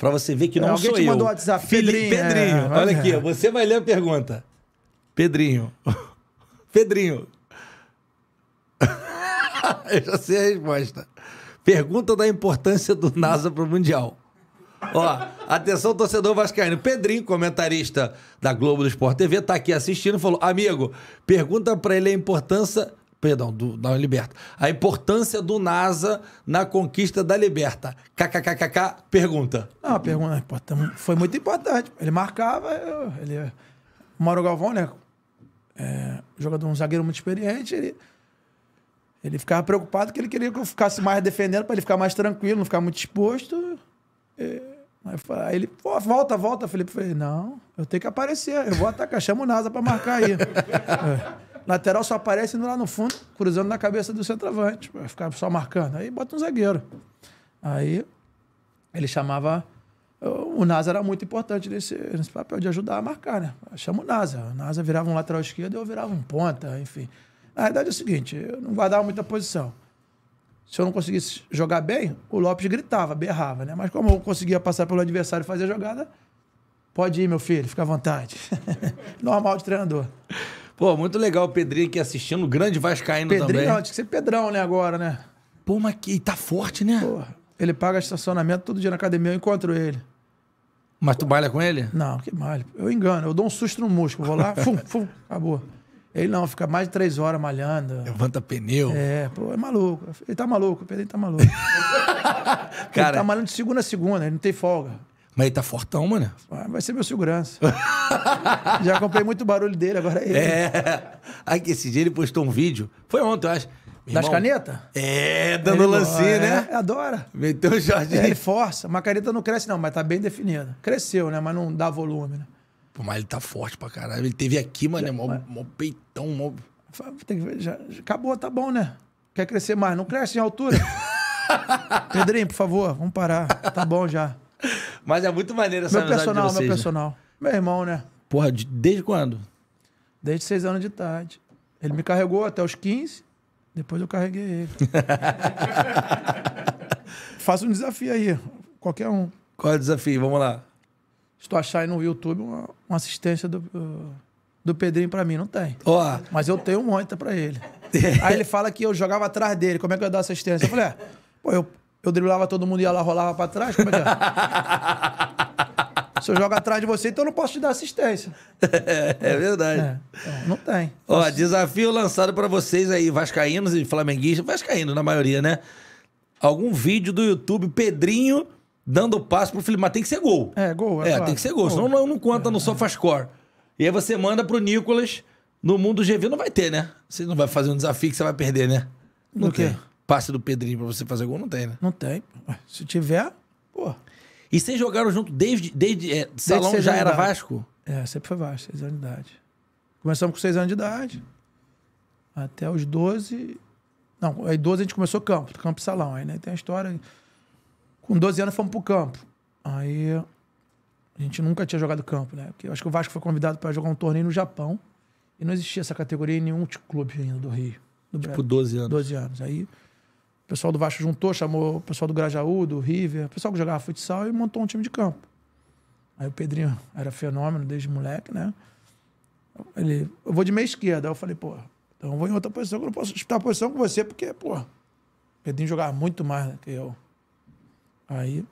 para você ver que é, não Alguém sou te eu. mandou WhatsApp, Fili Pedrinho. Pedrinho, é, olha é. aqui, você vai ler a pergunta. Pedrinho. Pedrinho. eu já sei a resposta. Pergunta da importância do NASA para o Mundial. Ó, atenção, torcedor vascaíno. Pedrinho, comentarista da Globo do Esporte TV, tá aqui assistindo, e falou: "Amigo, pergunta para ele a importância perdão, do, da Liberta. A importância do NASA na conquista da Liberta. KKKKK, pergunta. Não, é a pergunta foi muito importante. Ele marcava, ele... Mauro Galvão, né? É, jogador, um zagueiro muito experiente, ele... Ele ficava preocupado que ele queria que eu ficasse mais defendendo para ele ficar mais tranquilo, não ficar muito exposto. E... Aí ele, pô, volta, volta, Felipe. Eu falei, não, eu tenho que aparecer, eu vou atacar, chama o NASA para marcar aí. Lateral só aparece indo lá no fundo, cruzando na cabeça do centroavante, vai ficar só marcando. Aí bota um zagueiro. Aí ele chamava. O Nasa era muito importante nesse, nesse papel de ajudar a marcar, né? Chama o Nasa. O Nasa virava um lateral esquerdo, eu virava um ponta, enfim. Na verdade é o seguinte, eu não guardava muita posição. Se eu não conseguisse jogar bem, o Lopes gritava, berrava, né? Mas como eu conseguia passar pelo adversário e fazer a jogada, pode ir, meu filho, fica à vontade. Normal de treinador. Pô, muito legal o Pedrinho aqui assistindo, o grande Vascaíno Pedrinho, também. Pedrinho, tinha que ser é Pedrão, né, agora, né? Pô, mas que tá forte, né? Porra, ele paga estacionamento todo dia na academia, eu encontro ele. Mas tu malha com ele? Não, que malha. Eu engano, eu dou um susto no músculo, vou lá, fum, fum, acabou. Ele não, fica mais de três horas malhando. Levanta pneu. É, pô, é maluco. Ele tá maluco, o Pedrinho tá maluco. Cara, ele tá malhando de segunda a segunda, ele não tem folga. Mas ele tá fortão, mano. Ah, vai ser meu segurança. Já comprei muito barulho dele, agora é ele. É. Aí, esse dia ele postou um vídeo. Foi ontem, eu acho. das canetas? É, dando lance, é, né? É, adora. Meteu o Jardim É, ele força. Uma caneta não cresce, não, mas tá bem definida. Cresceu, né? Mas não dá volume, né? Pô, mas ele tá forte pra caralho. Ele teve aqui, mano, é, mó, mas... mó peitão, mó. Tem que ver, já, acabou, tá bom, né? Quer crescer mais? Não cresce em altura? Pedrinho, por favor, vamos parar. Tá bom já. Mas é muito maneiro essa meu personal, de vocês, Meu né? personal, meu irmão, né? Porra, desde quando? Desde seis anos de idade. Ele me carregou até os 15, depois eu carreguei ele. Faça um desafio aí, qualquer um. Qual é o desafio? Vamos lá. Se tu achar aí no YouTube uma, uma assistência do, do Pedrinho pra mim, não tem. Ó. Oh. Mas eu tenho um monte pra ele. aí ele fala que eu jogava atrás dele, como é que eu ia dar assistência? Eu falei, é, pô, eu eu driblava todo mundo, ia lá, rolava pra trás? Como é que é? Se eu jogo atrás de você, então eu não posso te dar assistência. É, é verdade. É, é, não tem. Ó, posso... desafio lançado para vocês aí, vascaínos e flamenguistas, vascaínos na maioria, né? Algum vídeo do YouTube, Pedrinho dando passo pro Filipe? mas tem que ser gol. É, gol. É, é, claro. tem que ser gol, gol. senão não, não conta no é. SofaScore. E aí você manda pro Nicolas, no Mundo GV não vai ter, né? Você não vai fazer um desafio que você vai perder, né? Não tem passe do Pedrinho pra você fazer gol, não tem, né? Não tem. Se tiver, pô. E vocês jogaram junto desde. desde é, Salão já era Vasco? É, sempre foi Vasco, seis anos de idade. Começamos com seis anos de idade. Até os 12. Não, aí 12 a gente começou campo, campo e salão. Aí né, tem a história. Com 12 anos fomos pro campo. Aí a gente nunca tinha jogado campo, né? Porque eu acho que o Vasco foi convidado para jogar um torneio no Japão. E não existia essa categoria em nenhum clube ainda do Rio. Do tipo, Brasil. 12 anos. 12 anos. Aí o pessoal do Vasco juntou, chamou o pessoal do Grajaú, do River, o pessoal que jogava futsal e montou um time de campo. Aí o Pedrinho era fenômeno desde moleque, né? Ele, eu vou de meia esquerda. Aí eu falei, pô, então eu vou em outra posição que eu não posso disputar a posição com você, porque, pô, o Pedrinho jogava muito mais que eu. Aí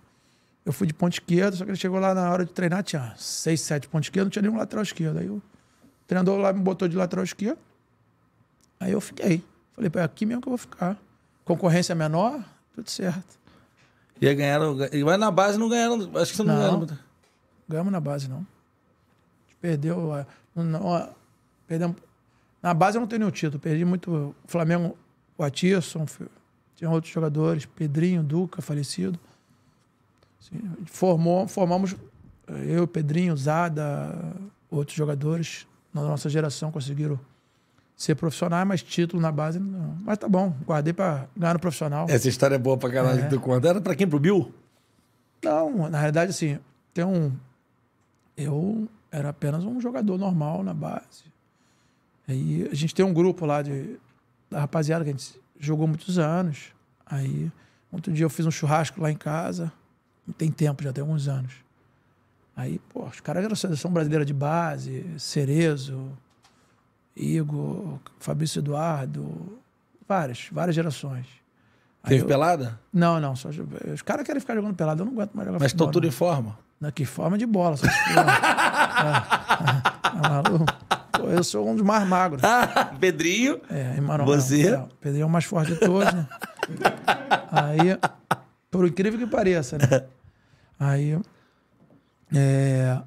eu fui de ponta esquerda, só que ele chegou lá na hora de treinar, tinha seis, sete pontos esquerda, não tinha nenhum lateral esquerdo. Aí o treinador lá me botou de lateral esquerdo. Aí eu fiquei. Falei, pô, é aqui mesmo que eu vou ficar concorrência menor, tudo certo. E aí ganharam. Mas na base não ganharam. Acho que você não, não ganharam. Ganhamos na base, não. Perdeu. É, não, perdemos. Na base eu não tenho nenhum título. Perdi muito. O Flamengo, o Atirson, tinha outros jogadores, Pedrinho, Duca, falecido. Assim, formou, formamos eh, eu, Pedrinho, Zada, outros jogadores na nossa geração conseguiram ser profissional, mas título na base não. Mas tá bom, guardei para ganhar no profissional. Essa história é boa para caralho é. do quando. Era para quem? Pro Bill? Não, na realidade, assim, tem um. Eu era apenas um jogador normal na base. Aí a gente tem um grupo lá de, da rapaziada que a gente jogou muitos anos. Aí, outro dia eu fiz um churrasco lá em casa. Não tem tempo, já tem alguns anos. Aí, pô, os caras eram seleção brasileira de base, Cerezo, Igor, Fabrício Eduardo, várias, várias gerações. Aí Teve eu... pelada? Não, não. Só... Os caras querem ficar jogando pelada, eu não aguento mais jogar Mas estão tudo não. em forma? na que forma de bola. Só... é, é, é eu sou um dos mais magros. Ah, Pedrinho. É, Emanuel. Você? É, Pedrinho é o mais forte de todos, né? Aí, por incrível que pareça, né? Aí, é,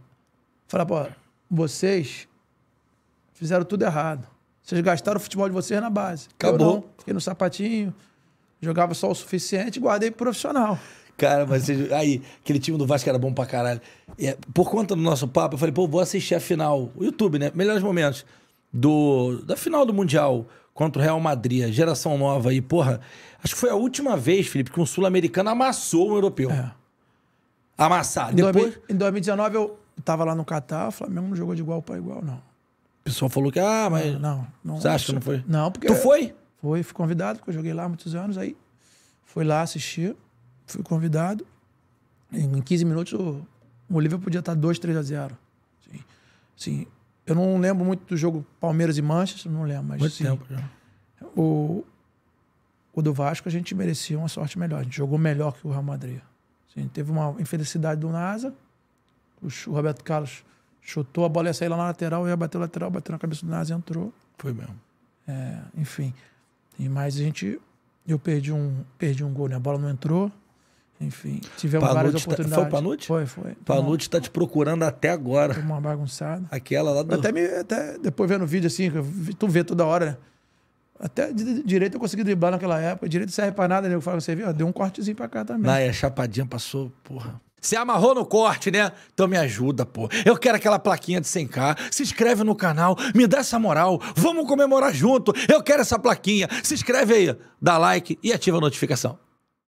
falar, pô, vocês fizeram tudo errado. Vocês gastaram o futebol de vocês na base. Acabou. Não, fiquei no sapatinho, jogava só o suficiente e guardei pro profissional. Cara, mas aí, aquele time do Vasco era bom pra caralho. É, por conta do nosso papo, eu falei, pô, vou assistir a final. O YouTube, né? Melhores momentos. Do, da final do Mundial contra o Real Madrid, a geração nova aí, porra. Acho que foi a última vez, Felipe, que um sul-americano amassou um europeu. É. Amassar. Depois... Em 2019, eu tava lá no Catar, o Flamengo não jogou de igual para igual, não. O pessoal falou que, ah, mas. É, não, não. Você acha que não foi? Não, porque. Tu foi? Foi, fui convidado, porque eu joguei lá há muitos anos, aí fui lá assistir, fui convidado. Em 15 minutos o, o podia estar 2, 3 a 0. Sim. Sim. Eu não lembro muito do jogo Palmeiras e Manchester, não lembro, mas. Muito sim, tempo já. O, o do Vasco a gente merecia uma sorte melhor. A gente jogou melhor que o Real Madrid. Sim, teve uma infelicidade do NASA. o Roberto Carlos Chutou, a bola ia sair lá na lateral, ia bater lateral, bateu na cabeça do Nas e entrou. Foi mesmo. É, enfim. E mais a gente. Eu perdi um, perdi um gol, né? A bola não entrou. Enfim, tivemos várias oportunidades. Tá, foi o Panucci? Foi, foi. Panucci tá te procurando até agora. Deu uma bagunçada. Aquela lá do... Até, me, até depois vendo o vídeo assim, tu vê toda hora, né? Até direito eu consegui driblar naquela época. Direito serve pra nada, né? Eu falo, você viu? Deu um cortezinho pra cá também. Não, ah, e é, a chapadinha passou, porra. Se amarrou no corte, né? Então me ajuda, pô. Eu quero aquela plaquinha de 100k. Se inscreve no canal, me dá essa moral. Vamos comemorar junto. Eu quero essa plaquinha. Se inscreve aí, dá like e ativa a notificação.